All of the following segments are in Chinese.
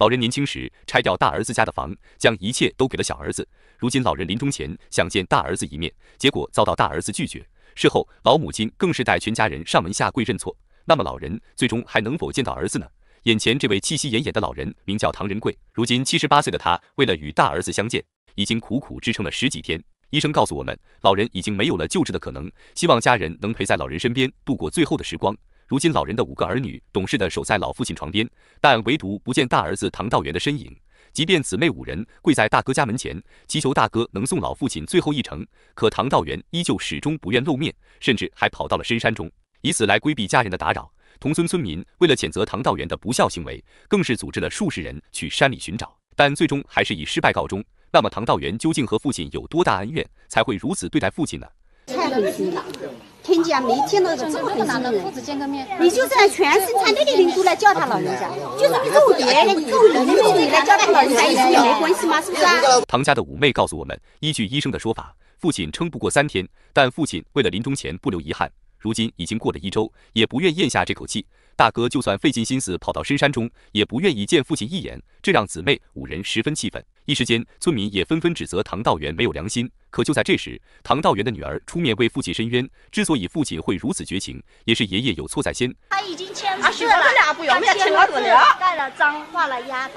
老人年轻时拆掉大儿子家的房，将一切都给了小儿子。如今老人临终前想见大儿子一面，结果遭到大儿子拒绝。事后老母亲更是带全家人上门下跪认错。那么老人最终还能否见到儿子呢？眼前这位气息奄奄的老人名叫唐仁贵，如今七十八岁的他，为了与大儿子相见，已经苦苦支撑了十几天。医生告诉我们，老人已经没有了救治的可能，希望家人能陪在老人身边度过最后的时光。如今，老人的五个儿女懂事地守在老父亲床边，但唯独不见大儿子唐道元的身影。即便姊妹五人跪在大哥家门前祈求大哥能送老父亲最后一程，可唐道元依旧始终不愿露面，甚至还跑到了深山中，以此来规避家人的打扰。同村村民为了谴责唐道元的不孝行为，更是组织了数十人去山里寻找，但最终还是以失败告终。那么唐道元究竟和父亲有多大恩怨，才会如此对待父亲呢？太狠心天机啊，没见到这么狠心的父子见个面，你就让全生产队的人都来叫他老人家，就是你揍别人揍情的，来叫他老人家一声也没关系吗？是不是？唐家的五妹告诉我们，依据医生的说法，父亲撑不过三天，但父亲为了临终前不留遗憾，如今已经过了一周，也不愿咽下这口气。大哥就算费尽心思跑到深山中，也不愿意见父亲一眼，这让姊妹五人十分气愤。一时间，村民也纷纷指责唐道元没有良心。可就在这时，唐道元的女儿出面为父亲申冤。之所以父亲会如此绝情，也是爷爷有错在先。他已经签字了，他们俩不签字，盖了章、画了押的，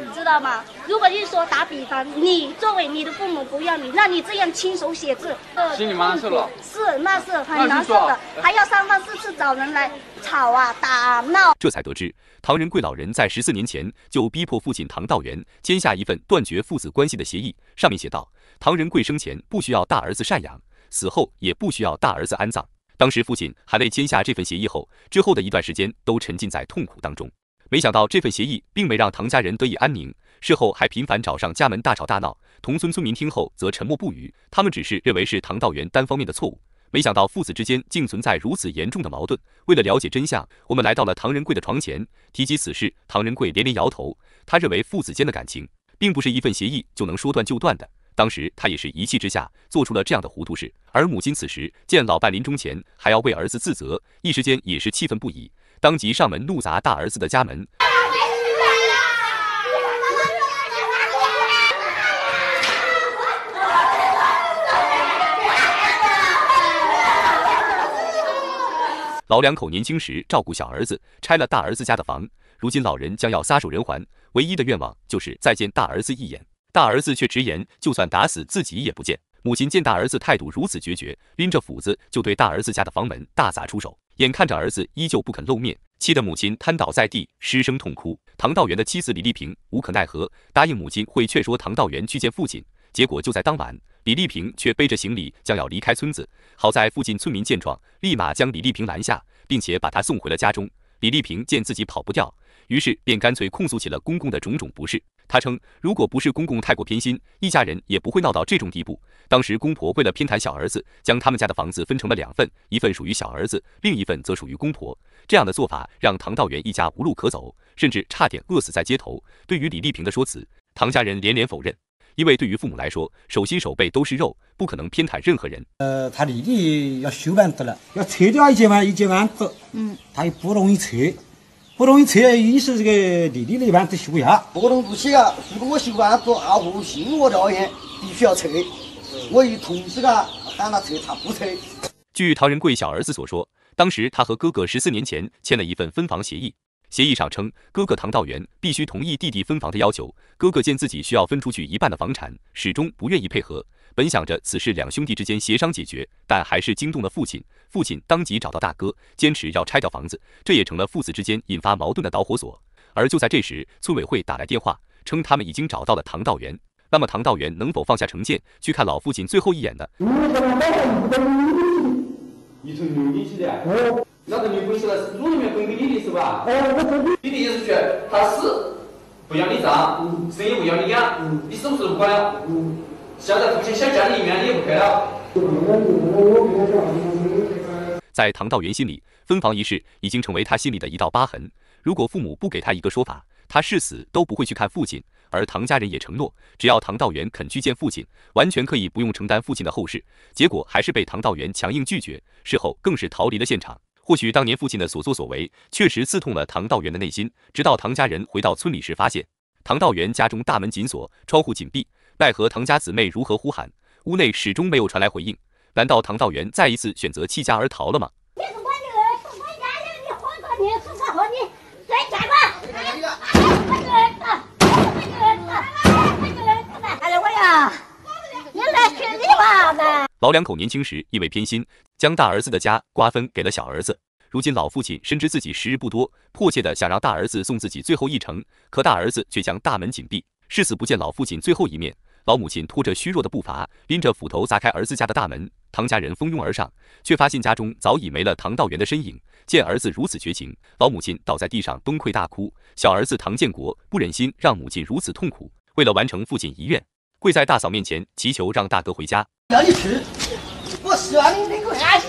你知道吗？如果一说打比方，你作为你的父母不要你，那你这样亲手写字，心你妈去了。是，那是很难受的，还要三番四次找人来吵啊、打闹。这才得知，唐仁贵老人在十四年前就逼迫父亲唐道元签下一份断绝父子关系的协议，上面写道。唐仁贵生前不需要大儿子赡养，死后也不需要大儿子安葬。当时父亲还未签下这份协议后，之后的一段时间都沉浸在痛苦当中。没想到这份协议并没让唐家人得以安宁，事后还频繁找上家门大吵大闹。同村村民听后则沉默不语，他们只是认为是唐道元单方面的错误。没想到父子之间竟存在如此严重的矛盾。为了了解真相，我们来到了唐仁贵的床前，提及此事，唐仁贵连连摇头。他认为父子间的感情并不是一份协议就能说断就断的。当时他也是一气之下做出了这样的糊涂事，而母亲此时见老伴临终前还要为儿子自责，一时间也是气愤不已，当即上门怒砸大儿子的家门。老两口年轻时照顾小儿子，拆了大儿子家的房，如今老人将要撒手人寰，唯一的愿望就是再见大儿子一眼。大儿子却直言，就算打死自己也不见。母亲见大儿子态度如此决绝，拎着斧子就对大儿子家的房门大砸出手。眼看着儿子依旧不肯露面，气得母亲瘫倒在地，失声痛哭。唐道元的妻子李丽萍无可奈何，答应母亲会劝说唐道元去见父亲。结果就在当晚，李丽萍却背着行李将要离开村子。好在附近村民见状，立马将李丽萍拦下，并且把她送回了家中。李丽萍见自己跑不掉。于是便干脆控诉起了公公的种种不是。他称，如果不是公公太过偏心，一家人也不会闹到这种地步。当时公婆为了偏袒小儿子，将他们家的房子分成了两份，一份属于小儿子，另一份则属于公婆。这样的做法让唐道元一家无路可走，甚至差点饿死在街头。对于李丽萍的说辞，唐家人连连否认，因为对于父母来说，手心手背都是肉，不可能偏袒任何人。呃，他李丽要修房得了，要拆掉一间房一间房子，嗯，他也不容易拆。不容易拆也是这个弟弟那边在修一下，不同不起啊。如果我修房子二户新我导演，必须要拆，我一同事个，喊他拆他不拆。据陶仁贵小儿子所说，当时他和哥哥十四年前签了一份分房协议。协议上称，哥哥唐道元必须同意弟弟分房的要求。哥哥见自己需要分出去一半的房产，始终不愿意配合。本想着此事两兄弟之间协商解决，但还是惊动了父亲。父亲当即找到大哥，坚持要拆掉房子，这也成了父子之间引发矛盾的导火索。而就在这时，村委会打来电话，称他们已经找到了唐道元。那么，唐道元能否放下成见，去看老父亲最后一眼呢？那个女鬼是在是主动面分给你的，是吧？哎，我的意思说，他是不要你账，生意不要你养，你是不是不管了。现在父亲、小家里面也不开了。在唐道元心里，分房一事已经成为他心里的一道疤痕。如果父母不给他一个说法，他誓死都不会去看父亲。而唐家人也承诺，只要唐道元肯去见父亲，完全可以不用承担父亲的后事。结果还是被唐道元强硬拒绝，事后更是逃离了现场。或许当年父亲的所作所为确实刺痛了唐道元的内心。直到唐家人回到村里时，发现唐道元家中大门紧锁，窗户紧闭，奈何唐家姊妹如何呼喊，屋内始终没有传来回应。难道唐道元再一次选择弃家而逃了吗？你老两口年轻时因为偏心，将大儿子的家瓜分给了小儿子。如今老父亲深知自己时日不多，迫切的想让大儿子送自己最后一程，可大儿子却将大门紧闭，誓死不见老父亲最后一面。老母亲拖着虚弱的步伐，拎着斧头砸开儿子家的大门，唐家人蜂拥而上，却发现家中早已没了唐道元的身影。见儿子如此绝情，老母亲倒在地上崩溃大哭。小儿子唐建国不忍心让母亲如此痛苦，为了完成父亲遗愿，跪在大嫂面前祈求让大哥回家。让你去！我喜欢你那个垃圾！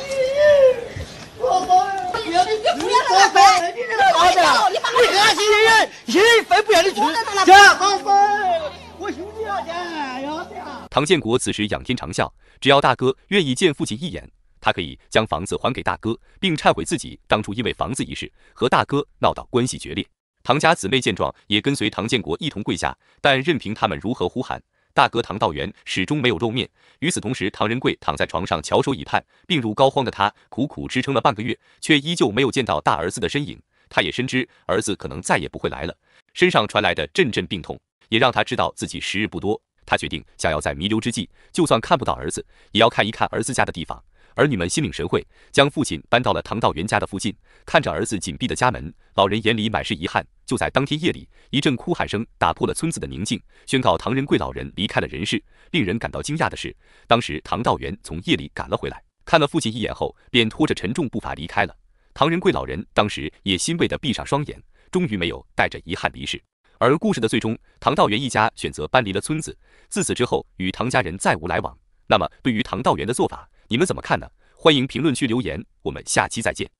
我操！不要你不这个狗东西！你这个老家伙！你垃圾人！一分不要你去！真过分！我兄弟要啊！唐建国此时仰天长啸，只要大哥愿意见父亲一眼，他可以将房子还给大哥，并忏悔自己当初因为房子一事和大哥闹到关系决裂。唐家姊妹见状，也跟随唐建国一同跪下，但任凭他们如何呼喊。大哥唐道元始终没有露面。与此同时，唐仁贵躺在床上翘首以盼，病入膏肓的他苦苦支撑了半个月，却依旧没有见到大儿子的身影。他也深知儿子可能再也不会来了，身上传来的阵阵病痛也让他知道自己时日不多。他决定，想要在弥留之际，就算看不到儿子，也要看一看儿子家的地方。儿女们心领神会，将父亲搬到了唐道元家的附近。看着儿子紧闭的家门，老人眼里满是遗憾。就在当天夜里，一阵哭喊声打破了村子的宁静，宣告唐仁贵老人离开了人世。令人感到惊讶的是，当时唐道元从夜里赶了回来，看了父亲一眼后，便拖着沉重步伐离开了。唐仁贵老人当时也欣慰地闭上双眼，终于没有带着遗憾离世。而故事的最终，唐道元一家选择搬离了村子，自此之后与唐家人再无来往。那么，对于唐道元的做法？你们怎么看呢？欢迎评论区留言，我们下期再见。